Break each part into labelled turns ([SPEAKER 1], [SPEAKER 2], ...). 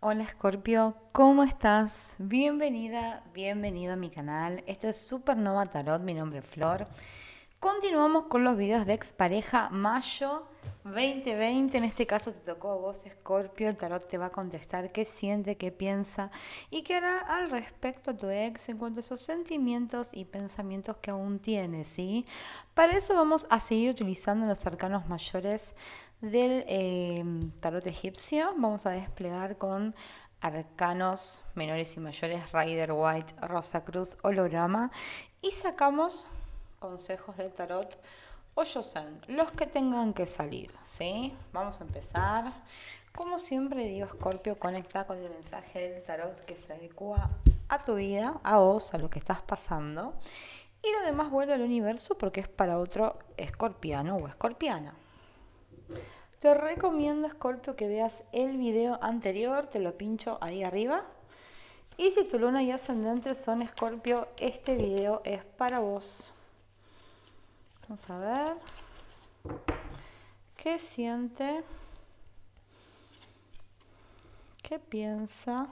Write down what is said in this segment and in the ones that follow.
[SPEAKER 1] Hola Scorpio, ¿cómo estás? Bienvenida, bienvenido a mi canal. Esto es Supernova Tarot, mi nombre es Flor. Continuamos con los videos de expareja mayo 2020. En este caso te tocó a vos, Scorpio. El tarot te va a contestar qué siente, qué piensa y qué hará al respecto a tu ex en cuanto a esos sentimientos y pensamientos que aún tienes, ¿sí? Para eso vamos a seguir utilizando los arcanos mayores del em, tarot egipcio vamos a desplegar con arcanos menores y mayores, Rider White, Rosa Cruz, Holograma y sacamos consejos del tarot Oyosan, los que tengan que salir, ¿sí? Vamos a empezar. Como siempre digo, Scorpio, conecta con el mensaje del tarot que se adecua a tu vida, a vos, a lo que estás pasando. Y lo demás vuelve al universo porque es para otro escorpiano o escorpiana. Te recomiendo, Scorpio, que veas el video anterior, te lo pincho ahí arriba. Y si tu luna y ascendente son Escorpio, este video es para vos. Vamos a ver. ¿Qué siente? ¿Qué piensa?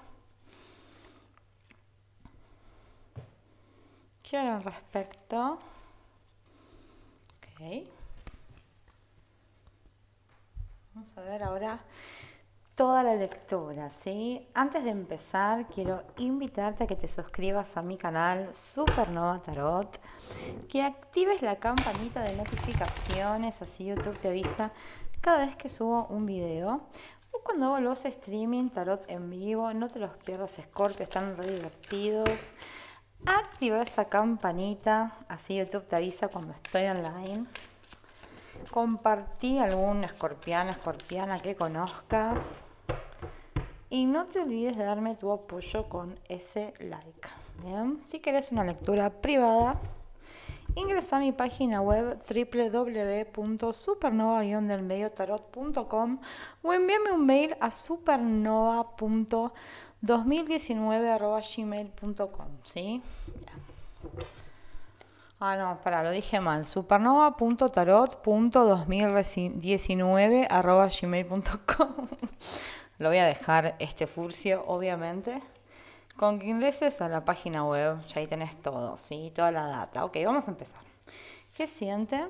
[SPEAKER 1] ¿Qué hará al respecto? Okay. Vamos a ver ahora toda la lectura, ¿sí? Antes de empezar, quiero invitarte a que te suscribas a mi canal Supernova Tarot, que actives la campanita de notificaciones, así YouTube te avisa cada vez que subo un video. O cuando hago los streaming tarot en vivo, no te los pierdas, Scorpio, están re divertidos. Activa esa campanita, así YouTube te avisa cuando estoy online. Compartí algún escorpiana, escorpiana que conozcas. Y no te olvides de darme tu apoyo con ese like. Si querés una lectura privada, ingresa a mi página web www.supernova-delmediotarot.com o envíame un mail a supernova.2019.gmail.com. ¿sí? Ah, no, para lo dije mal. supernova.tarot.2019.gmail.com Lo voy a dejar este furcio, obviamente. Con que ingreses a la página web, ya ahí tenés todo, ¿sí? Toda la data. Ok, vamos a empezar. ¿Qué siente?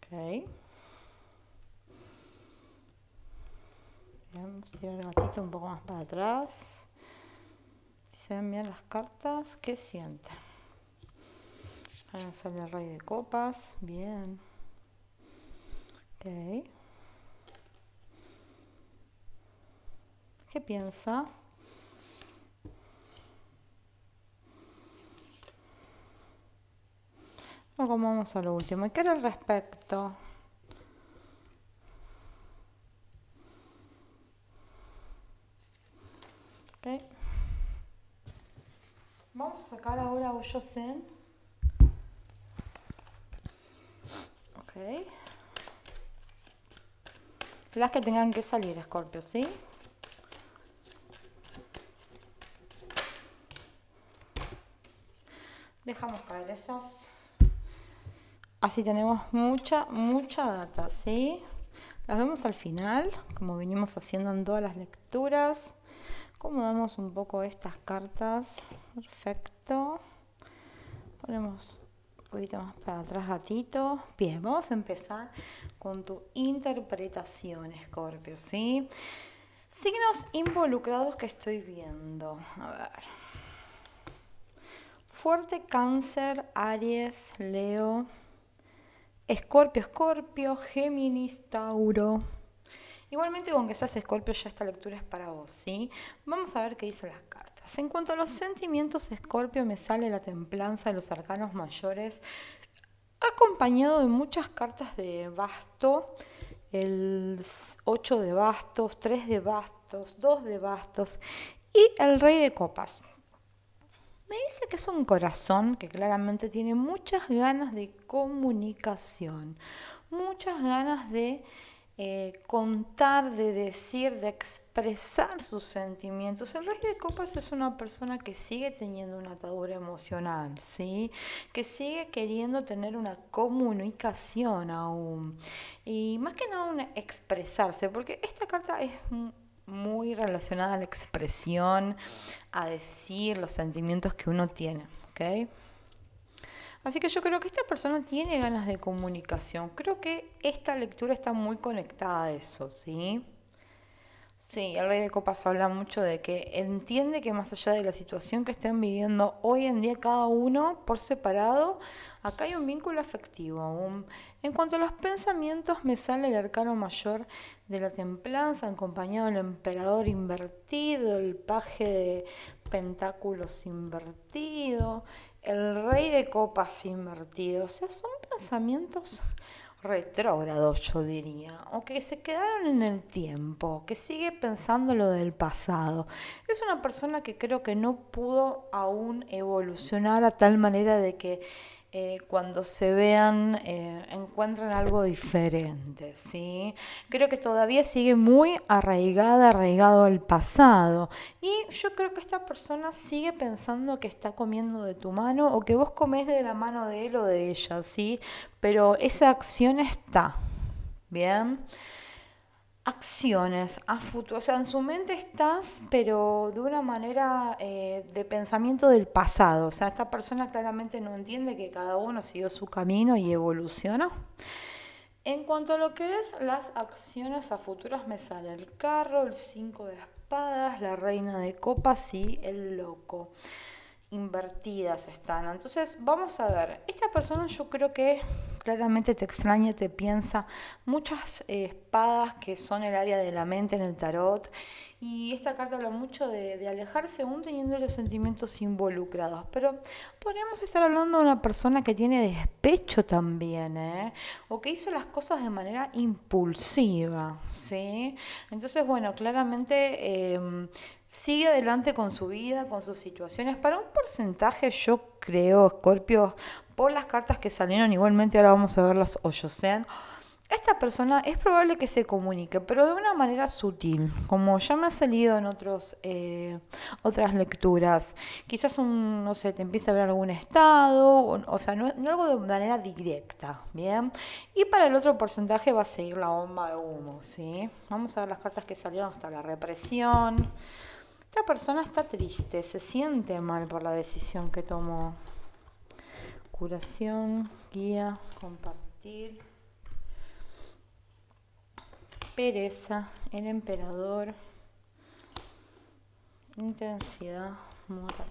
[SPEAKER 1] Ok. vamos a tirar el gatito un poco más para atrás. Si se ven bien las cartas, ¿qué siente? Ahora sale el rey de copas. Bien. Ok. ¿Qué piensa? vamos a lo último. ¿Y qué era al respecto? Okay. Vamos a sacar ahora Hoyosen. Las que tengan que salir, Scorpio, ¿sí? Dejamos caer esas. Así tenemos mucha, mucha data, ¿sí? Las vemos al final, como venimos haciendo en todas las lecturas. Acomodamos un poco estas cartas. Perfecto. Ponemos poquito más para atrás, gatito. Bien, vamos a empezar con tu interpretación, Scorpio, ¿sí? Signos involucrados que estoy viendo. A ver. Fuerte cáncer, Aries, Leo, Escorpio, Escorpio, Géminis, Tauro. Igualmente, con que seas Escorpio, ya esta lectura es para vos, ¿sí? Vamos a ver qué dicen las cartas. En cuanto a los sentimientos, Escorpio me sale la templanza de los arcanos mayores, acompañado de muchas cartas de basto, el 8 de bastos, 3 de bastos, 2 de bastos y el rey de copas. Me dice que es un corazón que claramente tiene muchas ganas de comunicación, muchas ganas de eh, contar, de decir, de expresar sus sentimientos. El rey de copas es una persona que sigue teniendo una atadura emocional, ¿sí? que sigue queriendo tener una comunicación aún. Y más que nada expresarse, porque esta carta es muy relacionada a la expresión, a decir los sentimientos que uno tiene. Así que yo creo que esta persona tiene ganas de comunicación. Creo que esta lectura está muy conectada a eso, ¿sí? Sí, el rey de copas habla mucho de que entiende que más allá de la situación que estén viviendo hoy en día cada uno por separado, acá hay un vínculo afectivo. En cuanto a los pensamientos, me sale el arcano mayor de la templanza, acompañado del emperador invertido, el paje de pentáculos invertido, el rey de copas invertido. O sea, son pensamientos retrógrados, yo diría, o que se quedaron en el tiempo, que sigue pensando lo del pasado. Es una persona que creo que no pudo aún evolucionar a tal manera de que eh, cuando se vean eh, encuentran encuentren algo diferente, ¿sí? Creo que todavía sigue muy arraigada, arraigado al pasado. Y yo creo que esta persona sigue pensando que está comiendo de tu mano o que vos comés de la mano de él o de ella, ¿sí? Pero esa acción está, ¿bien? acciones a futuro. O sea, en su mente estás, pero de una manera eh, de pensamiento del pasado. O sea, esta persona claramente no entiende que cada uno siguió su camino y evolucionó. En cuanto a lo que es las acciones a futuras, me sale el carro, el 5 de espadas, la reina de copas y el loco. Invertidas están. Entonces, vamos a ver. Esta persona yo creo que claramente te extraña, te piensa. Muchas eh, espadas que son el área de la mente en el tarot. Y esta carta habla mucho de, alejarse aún teniendo los sentimientos involucrados. Pero podríamos estar hablando de una persona que tiene despecho también, ¿eh? O que hizo las cosas de manera impulsiva, ¿sí? Entonces, bueno, claramente... Em, sigue adelante con su vida, con sus situaciones. Para un porcentaje, yo creo, Scorpio, por las cartas que salieron, igualmente ahora vamos a ver las yo esta persona es probable que se comunique, pero de una manera sutil, como ya me ha salido en otros, eh, otras lecturas. Quizás un, no sé, te empieza a ver algún estado, o, sea, no, no, algo de manera directa, ¿bien? Y para el otro porcentaje va a seguir la bomba de humo, ¿sí? Vamos a ver las cartas que salieron hasta la represión. Esta persona está triste, se siente mal por la decisión que tomó curación, guía, compartir, pereza, el emperador, intensidad, moralidad.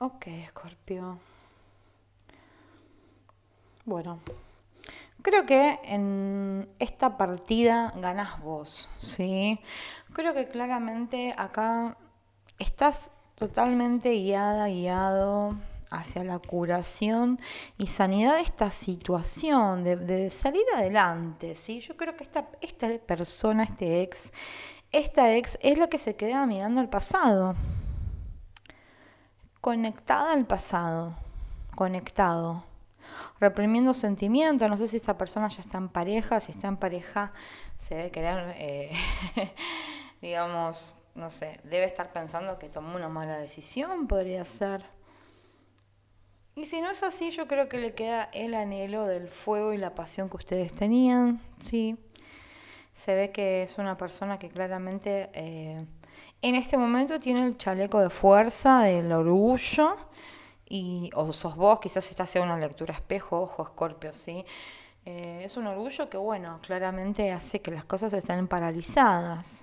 [SPEAKER 1] Ok, ok, Scorpio. Bueno, creo que en esta partida ganas vos, ¿sí? Creo que claramente acá estás totalmente guiada, guiado hacia la curación y sanidad de esta situación, de, salir adelante, ¿sí? Yo creo que esta, esta persona, este ex, esta ex es lo que se queda mirando al pasado, conectada al pasado, conectado, reprimiendo sentimientos, no sé si esta persona ya está en pareja, si está en pareja se debe querer, eh, digamos, no sé, debe estar pensando que tomó una mala decisión, podría ser. Y si no es así, yo creo que le queda el anhelo del fuego y la pasión que ustedes tenían, ¿sí? Se ve que es una persona que claramente eh, en este momento tiene el chaleco de fuerza, del orgullo, y, o sos vos, quizás esta sea una lectura espejo, ojo, escorpio, ¿sí? Eh, es un orgullo que, bueno, claramente hace que las cosas estén paralizadas.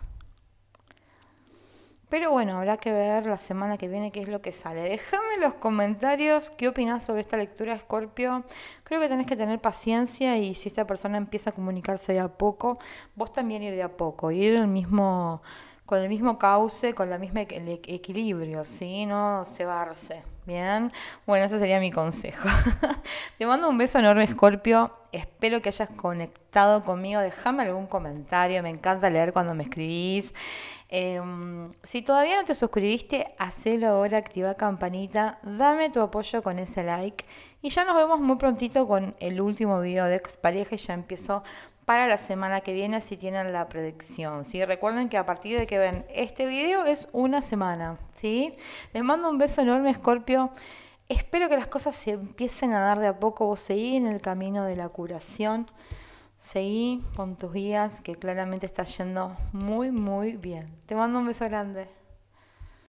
[SPEAKER 1] Pero bueno, habrá que ver la semana que viene qué es lo que sale. Déjame en los comentarios qué opinás sobre esta lectura, Scorpio. Creo que tenés que tener paciencia y si esta persona empieza a comunicarse de a poco, vos también ir de a poco, ir el mismo, con el mismo cauce, con la misma, el mismo equilibrio, ¿sí? No cebarse. Bien, bueno, ese sería mi consejo. Te mando un beso enorme, Scorpio. Espero que hayas conectado conmigo. Déjame algún comentario, me encanta leer cuando me escribís. Em, si todavía no te suscribiste, hacelo ahora, activa campanita, dame tu apoyo con ese like. Y ya nos vemos muy prontito con el último video de Expareja y ya empiezo para la semana que viene si tienen la predicción. Recuerden que a partir de que ven este video es una semana. ¿sí? Les mando un beso enorme, Scorpio. Espero que las cosas se empiecen a dar de a poco. Vos seguí en el camino de la curación. Seguí con tus guías, que claramente está yendo muy, muy bien. Te mando un beso grande.